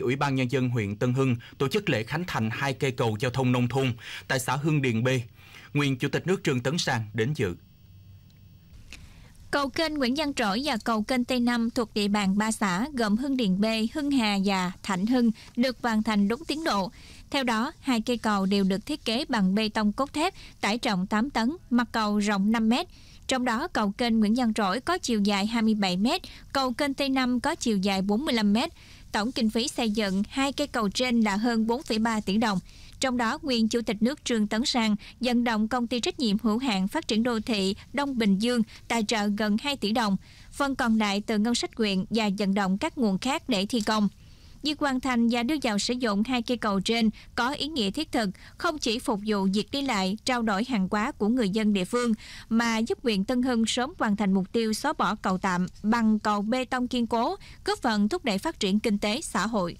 Ủy ban Nhân dân huyện Tân Hưng tổ chức lễ khánh thành hai cây cầu giao thông nông thôn tại xã Hưng Điền B. Nguyên Chủ tịch nước Trương Tấn Sang đến dự. Cầu kênh Nguyễn Văn Trỗi và cầu kênh Tây Nam thuộc địa bàn ba xã gồm Hưng Điền B, Hưng Hà và Thạnh Hưng được hoàn thành đúng tiến độ. Theo đó, hai cây cầu đều được thiết kế bằng bê tông cốt thép, tải trọng 8 tấn, mặt cầu rộng 5 mét. Trong đó, cầu kênh Nguyễn Văn Trỗi có chiều dài 27 m, cầu kênh Tây Nam có chiều dài 45 m. Tổng kinh phí xây dựng hai cây cầu trên là hơn 4,3 tỷ đồng. Trong đó, nguyên Chủ tịch nước Trương Tấn Sang vận động công ty trách nhiệm hữu hạn phát triển đô thị Đông Bình Dương tài trợ gần 2 tỷ đồng. Phần còn lại từ ngân sách huyện và vận động các nguồn khác để thi công. Việc hoàn thành và đưa vào sử dụng hai cây cầu trên có ý nghĩa thiết thực, không chỉ phục vụ việc đi lại, trao đổi hàng hóa của người dân địa phương, mà giúp huyện Tân Hưng sớm hoàn thành mục tiêu xóa bỏ cầu tạm bằng cầu bê tông kiên cố, góp phần thúc đẩy phát triển kinh tế xã hội.